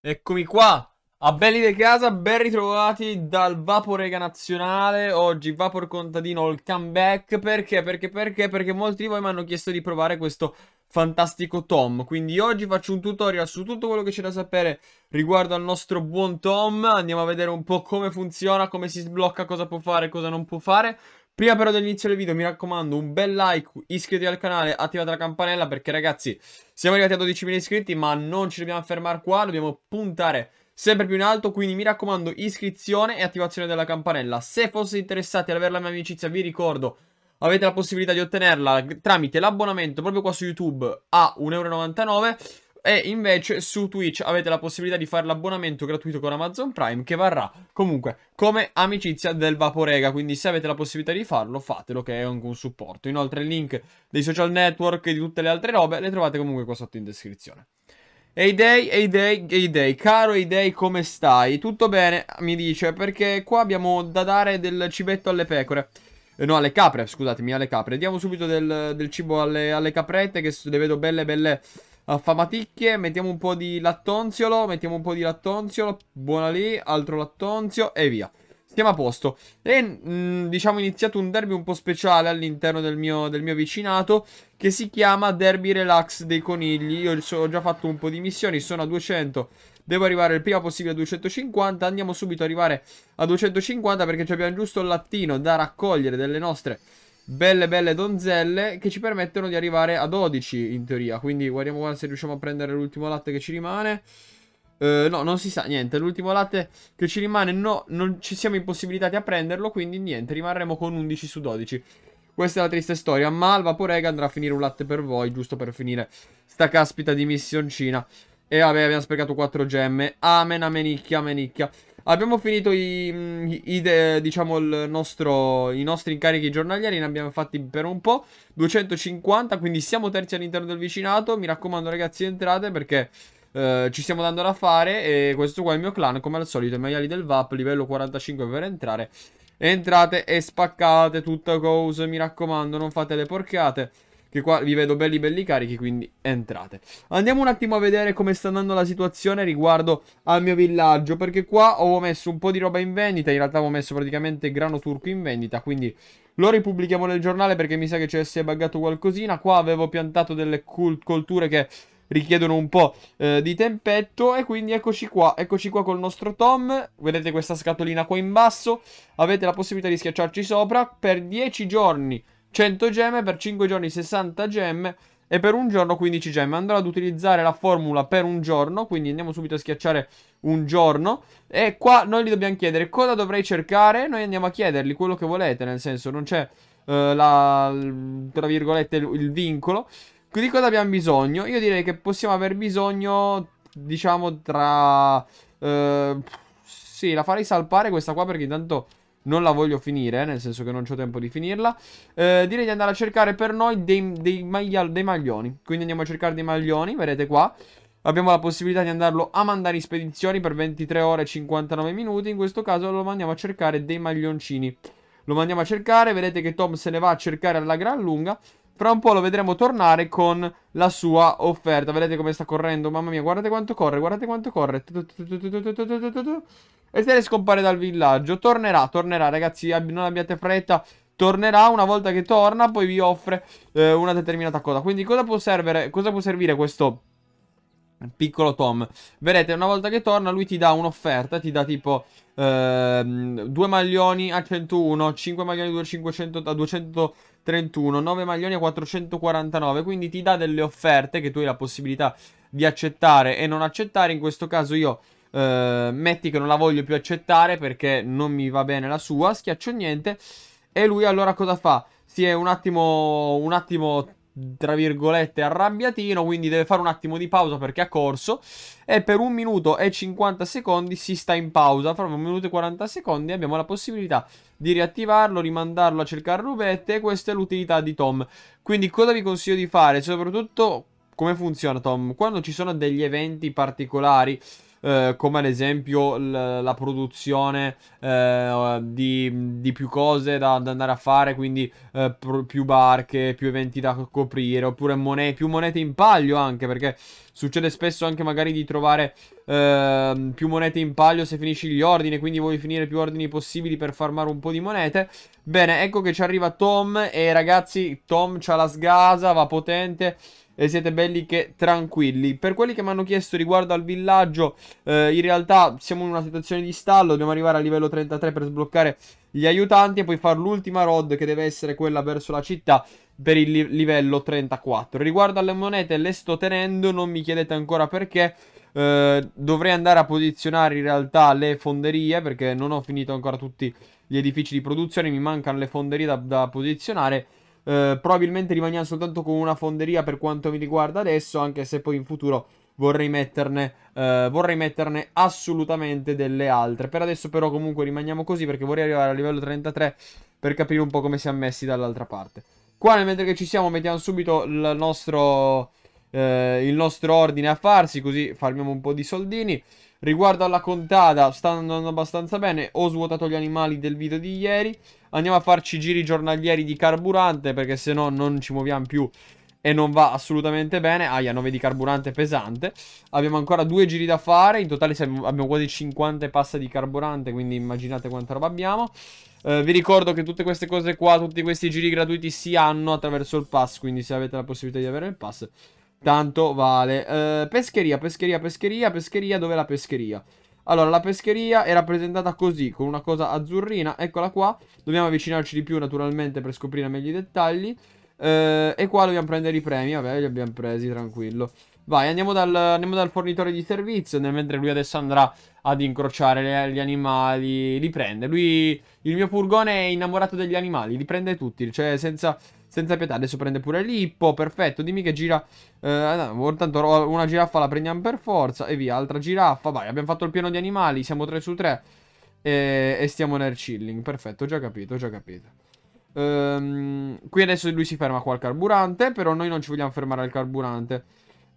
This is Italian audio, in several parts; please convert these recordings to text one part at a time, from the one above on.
Eccomi qua, a belli di casa, ben ritrovati dal Vaporega Nazionale, oggi Vapor Contadino, il comeback, perché, perché, perché, perché molti di voi mi hanno chiesto di provare questo fantastico Tom. Quindi oggi faccio un tutorial su tutto quello che c'è da sapere riguardo al nostro buon Tom. Andiamo a vedere un po' come funziona, come si sblocca, cosa può fare, cosa non può fare. Prima però dell'inizio del video mi raccomando un bel like, iscriviti al canale, attivate la campanella perché ragazzi siamo arrivati a 12.000 iscritti ma non ci dobbiamo fermare qua, dobbiamo puntare sempre più in alto quindi mi raccomando iscrizione e attivazione della campanella. Se fosse interessati ad avere la mia amicizia vi ricordo avete la possibilità di ottenerla tramite l'abbonamento proprio qua su YouTube a 1,99€ e invece su Twitch avete la possibilità di fare l'abbonamento gratuito con Amazon Prime che varrà comunque come amicizia del Vaporega, quindi se avete la possibilità di farlo fatelo che è anche un supporto. Inoltre il link dei social network e di tutte le altre robe le trovate comunque qua sotto in descrizione. Eidei, Eidei, Eidei, caro Eidei come stai? Tutto bene? Mi dice perché qua abbiamo da dare del cibetto alle pecore. Eh, no, alle capre, scusatemi, alle capre. Diamo subito del, del cibo alle, alle, caprette che le vedo belle, belle affamaticchie. Mettiamo un po' di lattonziolo, mettiamo un po' di lattonziolo. Buona lì, altro lattonzio e via. Stiamo a posto. E mh, mm, diciamo iniziato un derby un po' speciale all'interno del, del mio, vicinato che si chiama Derby Relax dei Conigli. Io ho già fatto un po' di missioni, sono a 200 Devo arrivare il prima possibile a 250. Andiamo subito a arrivare a 250 perché abbiamo giusto il lattino da raccogliere delle nostre belle belle donzelle che ci permettono di arrivare a 12 in teoria. Quindi guardiamo se riusciamo a prendere l'ultimo latte che ci rimane. Uh, no, non si sa niente. L'ultimo latte che ci rimane, no, non ci siamo impossibilitati a prenderlo. Quindi niente, rimarremo con 11 su 12. Questa è la triste storia. Ma il Vaporega andrà a finire un latte per voi, giusto per finire sta caspita di missioncina. E vabbè, abbiamo sprecato 4 gemme. Amen, amenicchia, amenicchia. Abbiamo finito i, mm, i, i diciamo, nostro, i nostri incarichi giornalieri, ne abbiamo fatti per un po', 250, quindi siamo terzi all'interno del vicinato, mi raccomando ragazzi entrate perché eh, ci stiamo dando da fare e questo qua è il mio clan, come al solito, i maiali del VAP, livello 45 per entrare, entrate e spaccate tutta cosa, mi raccomando non fate le porcate. Che qua vi vedo belli belli carichi, quindi entrate. Andiamo un attimo a vedere come sta andando la situazione riguardo al mio villaggio. Perché qua ho messo un po' di roba in vendita. In realtà avevo messo praticamente grano turco in vendita. Quindi lo ripubblichiamo nel giornale perché mi sa che ci si è buggato qualcosina. Qua avevo piantato delle colture che richiedono un po' eh, di tempetto e quindi eccoci qua, eccoci qua col nostro Tom, vedete questa scatolina qua in basso, avete la possibilità di schiacciarci sopra per 10 giorni 100 gemme, per 5 giorni 60 gemme e per un giorno 15 gemme. Andrò ad utilizzare la formula per un giorno, quindi andiamo subito a schiacciare un giorno. E qua noi gli dobbiamo chiedere cosa dovrei cercare, noi andiamo a chiedergli quello che volete, nel senso non c'è eh, la, tra virgolette il, il vincolo. Di cosa abbiamo bisogno? Io direi che possiamo aver bisogno, diciamo, tra... Eh, sì, la farei salpare questa qua perché intanto non la voglio finire, eh, nel senso che non ho tempo di finirla. Eh, direi di andare a cercare per noi dei, dei, maglial, dei, maglioni. Quindi andiamo a cercare dei maglioni, vedete qua. Abbiamo la possibilità di andarlo a mandare in spedizioni per 23 ore e 59 minuti. In questo caso lo mandiamo a cercare dei maglioncini. Lo mandiamo a cercare, vedete che Tom se ne va a cercare alla gran lunga. Fra un po' lo vedremo tornare con la sua offerta. Vedete come sta correndo? Mamma mia, guardate quanto corre, guardate quanto corre. E se ne scompare dal villaggio. Tornerà, tornerà, ragazzi. non abbiate fretta. Tornerà una volta che torna, poi vi offre eh, una determinata cosa. Quindi, cosa può, servire, cosa può servire questo? Piccolo Tom. Vedete, una volta che torna, lui ti dà un'offerta, ti dà tipo ehm, 2 maglioni a 101, 5 maglioni a 500, a 231, 9 maglioni a 449. Quindi ti dà delle offerte che tu hai la possibilità di accettare e non accettare. In questo caso io eh, metti che non la voglio più accettare perché non mi va bene la sua, schiaccio niente. E lui allora cosa fa? Si è un attimo, un attimo tra virgolette arrabbiatino, quindi deve fare un attimo di pausa perché ha corso e per un minuto e 50 secondi si sta in pausa, proprio un minuto e 40 secondi abbiamo la possibilità di riattivarlo, rimandarlo a cercare rubette e questa è l'utilità di Tom. Quindi cosa vi consiglio di fare? Soprattutto come funziona Tom? Quando ci sono degli eventi particolari eh, come ad esempio l- la produzione eh, di, di, più cose da, da, andare a fare, quindi eh, pr- più barche, più eventi da coprire, oppure monete, più monete in palio anche, perché succede spesso anche magari di trovare ehm, più monete in palio se finisci gli ordini, quindi vuoi finire più ordini possibili per farmare un po' di monete. Bene, ecco che ci arriva Tom e ragazzi, Tom c'ha la sgasa, va potente e siete belli che tranquilli. Per quelli che mi hanno chiesto riguardo al villaggio, eh, in realtà siamo in una situazione di stallo, dobbiamo arrivare a livello 33 per sbloccare gli aiutanti e poi fare l'ultima road che deve essere quella verso la città per il livello 34. Riguardo alle monete le sto tenendo, non mi chiedete ancora perché. Eh, dovrei andare a posizionare in realtà le fonderie perché non ho finito ancora tutti gli edifici di produzione, mi mancano le fonderie da, da posizionare. Eh, probabilmente rimaniamo soltanto con una fonderia per quanto mi riguarda adesso, anche se poi in futuro vorrei metterne, eh, vorrei metterne assolutamente delle altre. Per adesso però comunque rimaniamo così perché vorrei arrivare al livello 33 per capire un po' come siamo messi dall'altra parte. Qua mentre ci siamo mettiamo subito il nostro, eh, il nostro ordine a farsi così farmiamo un po' di soldini. Riguardo alla contata sta andando abbastanza bene, ho svuotato gli animali del video di ieri. Andiamo a farci giri giornalieri di carburante perché se no non ci muoviamo più e non va assolutamente bene. Aia, 9 di carburante pesante. Abbiamo ancora due giri da fare. In totale abbiamo quasi 50 e passa di carburante, quindi immaginate quanta roba abbiamo. Eh, vi ricordo che tutte queste cose qua, tutti questi giri gratuiti si hanno attraverso il pass, quindi se avete la possibilità di avere il pass, tanto vale. Eh, pescheria, pescheria, pescheria, pescheria, dov'è la pescheria? Allora, la pescheria è rappresentata così, con una cosa azzurrina, eccola qua. Dobbiamo avvicinarci di più naturalmente per scoprire meglio i dettagli. Eh, e qua dobbiamo prendere i premi, vabbè, li abbiamo presi, tranquillo. Vai, andiamo dal, andiamo dal fornitore di servizio, mentre lui adesso andrà ad incrociare le, gli animali, li prende. Lui, il mio furgone è innamorato degli animali, li prende tutti, cioè senza, senza pietà. Adesso prende pure l'ippo, perfetto, dimmi che gira... Eh, no, tanto una giraffa la prendiamo per forza e via, altra giraffa. Vai, abbiamo fatto il pieno di animali, siamo 3 su 3 e, e stiamo nel chilling, perfetto, ho già capito, ho già capito. Ehm, qui adesso lui si ferma qua al carburante, però noi non ci vogliamo fermare al carburante.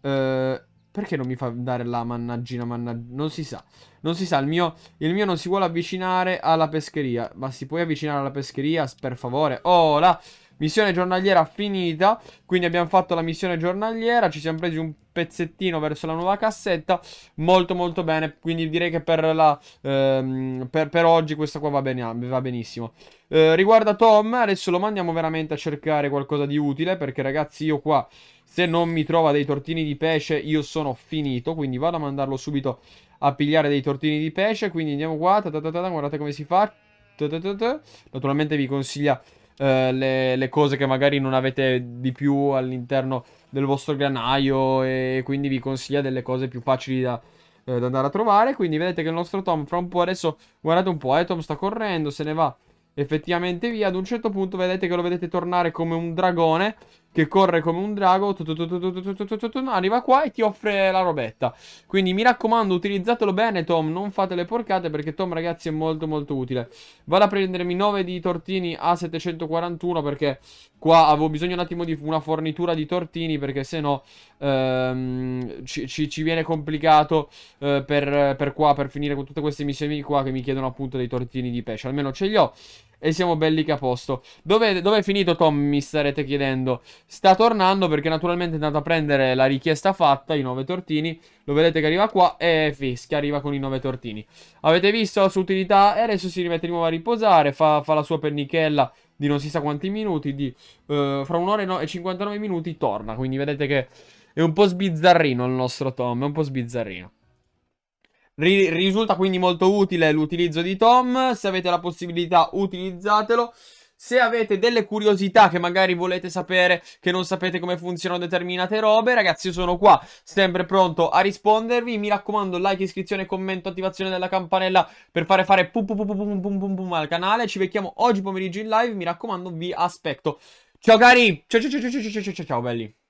Ehm, perché non mi fa andare là, mannaggina, mannaggina? Non si sa. Non si sa, il mio, il mio non si vuole avvicinare alla pescheria. Ma si può avvicinare alla pescheria, per favore? Oh, là! Missione giornaliera finita, quindi abbiamo fatto la missione giornaliera, ci siamo presi un pezzettino verso la nuova cassetta, molto molto bene, quindi direi che per, la, ehm, per, per oggi questa qua va, bene, va benissimo. Eh, riguardo Tom, adesso lo mandiamo veramente a cercare qualcosa di utile, perché ragazzi io qua se non mi trova dei tortini di pesce io sono finito, quindi vado a mandarlo subito a pigliare dei tortini di pesce, quindi andiamo qua, tatatata, guardate come si fa, tatatata. naturalmente vi consiglia eh, le, le, cose che magari non avete di più all'interno del vostro granaio e quindi vi consiglia delle cose più facili da, eh, da, andare a trovare. Quindi vedete che il nostro Tom fra un po' adesso, guardate un po', eh, Tom sta correndo, se ne va effettivamente via. Ad un certo punto vedete che lo vedete tornare come un dragone che corre come un drago, arriva qua e ti offre la robetta. Quindi mi raccomando, utilizzatelo bene Tom, non fate le porcate perché Tom ragazzi è molto molto utile. Vado a prendermi 9 di tortini a 741 perché qua avevo bisogno un attimo di una fornitura di tortini perché se no ehm, ci, ci, ci, viene complicato eh, per, per qua, per finire con tutte queste missioni qua che mi chiedono appunto dei tortini di pesce. Almeno ce li ho e siamo belli che a posto. Dove, dove è finito Tom, mi starete chiedendo? Sta tornando perché naturalmente è andato a prendere la richiesta fatta, i 9 tortini. Lo vedete che arriva qua e fischia, arriva con i 9 tortini. Avete visto la sua utilità? E adesso si rimette di nuovo a riposare, fa, fa la sua pennichella di non si sa quanti minuti, di, uh, fra un'ora e, e 59 minuti torna. Quindi vedete che è un po' sbizzarrino il nostro Tom, è un po' sbizzarrino. Ri risulta quindi molto utile l'utilizzo di Tom, se avete la possibilità utilizzatelo. Se avete delle curiosità che magari volete sapere, che non sapete come funzionano determinate robe, ragazzi, io sono qua, sempre pronto a rispondervi. Mi raccomando, like, iscrizione, commento, attivazione della campanella per fare fare pum pum pum pum pum pum pum al canale. Ci becchiamo oggi pomeriggio in live, mi raccomando, vi aspetto. Ciao cari, ciao ciao ciao ciao ciao ciao ciao, ciao belli.